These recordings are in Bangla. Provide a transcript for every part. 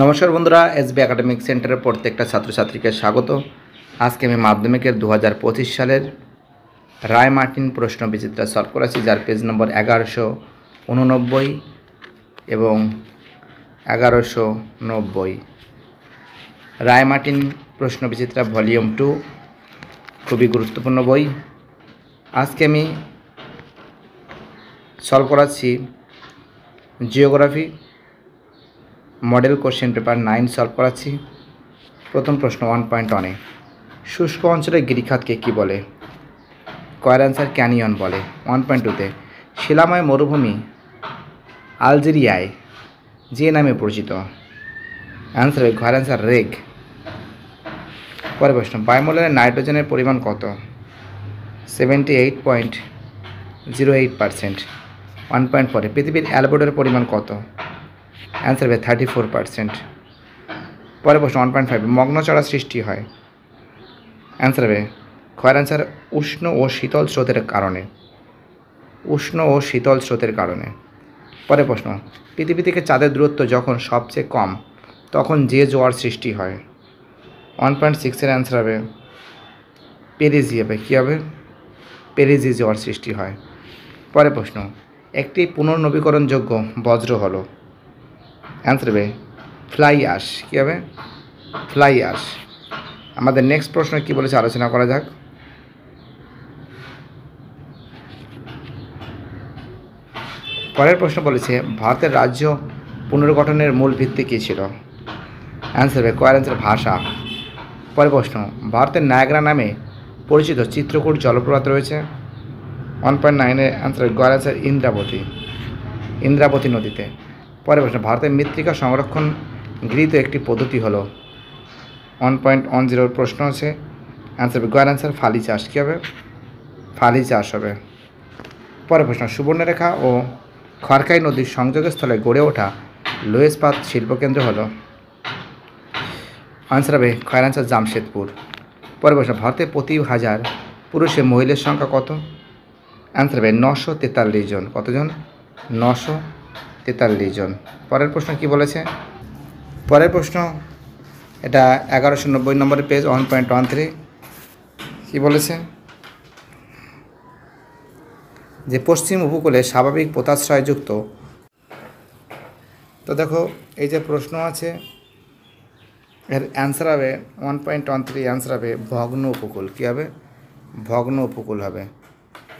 নমস্কার বন্ধুরা এসবি একাডেমিক সেন্টারের প্রত্যেকটা ছাত্রছাত্রীকে স্বাগত আজকে আমি মাধ্যমিকের দু হাজার সালের রায় মার্টিন প্রশ্ন বিচিত্রা সলভ করেছি যার পেজ নম্বর এগারোশো উননব্বই এবং এগারোশো নব্বই রায় মার্টিন প্রশ্ন বিচিত্রা ভলিউম টু খুবই গুরুত্বপূর্ণ বই আজকে আমি সলভ করাচ্ছি geography model question paper nine solve করাচ্ছি প্রথম প্রশ্ন ওয়ান পয়েন্ট ওয়ানে শুষ্ক অঞ্চলের গিরিখাতকে কী বলে কয়ের অ্যান্সার ক্যানিয়ন বলে ওয়ান পয়েন্ট টুতে শিলাময় মরুভূমি আলজেরিয়ায় যে নামে পরিচিত অ্যান্সার ঘর অ্যান্সার রেগ পরে প্রশ্ন বায়ুমণ্ডলে নাইট্রোজেনের পরিমাণ কত seventy eight point zero eight percent one point ফোরে পৃথিবীর অ্যালবোর্ডের পরিমাণ কত অ্যান্সার হবে থার্টি ফোর পার্সেন্ট পরে প্রশ্ন ওয়ান পয়েন্ট ফাইভ মগ্নচড়া সৃষ্টি হয় অ্যান্সার হবে খয়ের অ্যান্সার উষ্ণ ও শীতল স্রোতের কারণে উষ্ণ ও শীতল স্রোতের কারণে পরে প্রশ্ন পৃথিবী থেকে চাঁদের দূরত্ব যখন সবচেয়ে কম তখন যে জোয়ার সৃষ্টি হয় ওয়ান পয়েন্ট সিক্সের অ্যান্সার হবে পেরিজি হবে কী হবে পেরিজি জোয়ার সৃষ্টি হয় পরে প্রশ্ন একটি পুনর্নবীকরণযোগ্য বজ্র হলো অ্যান্সার হবে ফ্লাই আস কী হবে ফ্লাই আস আমাদের নেক্সট প্রশ্ন কি বলেছে আলোচনা করা যাক পরের প্রশ্ন বলেছে ভারতের রাজ্য পুনর্গঠনের মূল ভিত্তি কী ছিল অ্যান্সার হবে কয়ের অ্যান্সার ভাষা পরের প্রশ্ন ভারতের নায়গরা নামে পরিচিত চিত্রকূট জলপ্রপাত রয়েছে ওয়ান পয়েন্ট নাইনের অ্যান্সার গয়ের অ্যান্সার ইন্দ্রাবতী ইন্দ্রাবতী নদীতে পরে প্রশ্ন ভারতের মৃত্তিকা সংরক্ষণ গৃহীত একটি পদ্ধতি হলো ওয়ান পয়েন্ট ওয়ান জিরোর প্রশ্ন আছে অ্যান্সার গোয়ার অ্যান্সার ফালি চাষ কী হবে ফালি চাষ হবে পরের প্রশ্ন সুবর্ণরেখা ও খরকাই নদীর সংযোগস্থলে গড়ে ওঠা লোয়েসপাত শিল্পকেন্দ্র হলো অ্যান্সার হবে খয়ের অ্যান্সার জামশেদপুর পরের প্রশ্ন ভারতে প্রতি হাজার পুরুষের মহিলার সংখ্যা কত অ্যান্সার হবে নশো তেতাল্লিশ জন কতজন নশো তেতাল্লিশ জন পরের প্রশ্ন কি বলেছে পরের প্রশ্ন এটা এগারোশো নব্বই নম্বরের page one point one three কী বলেছে যে পশ্চিম উপকূলে স্বাভাবিক যুক্ত তো দেখো এই যে প্রশ্ন আছে এর অ্যান্সার হবে one point one three answer হবে ভগ্ন উপকূল কী হবে ভগ্ন উপকূল হবে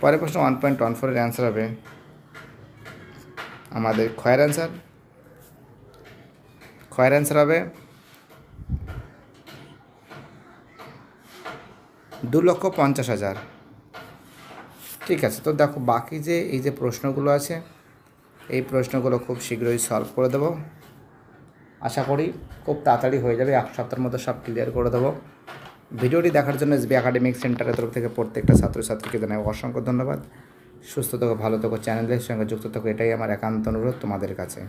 পরের প্রশ্ন ওয়ান পয়েন্ট ওয়ান ফোরের অ্যান্সার হবে আমাদের খয়ের অ্যান্সার খয়ের অ্যান্সার হবে দু লক্ষ পঞ্চাশ হাজার ঠিক আছে তো দেখো বাকি যে এই যে প্রশ্নগুলো আছে এই প্রশ্নগুলো খুব শীঘ্রই সলভ করে দেবো আশা করি খুব তাড়াতাড়ি হয়ে যাবে এক সপ্তাহের মতো সব ক্লিয়ার করে দেবো ভিডিওটি দেখার জন্য এসবি একাডেমিক সেন্টারের তরফ থেকে প্রত্যেকটা ছাত্রছাত্রীকে জানাই অসংখ্য ধন্যবাদ সুস্থ থাকো ভালো থাকো চ্যানেলের সঙ্গে যুক্ত থাকো এটাই আমার একান্ত অনুরোধ তোমাদের কাছে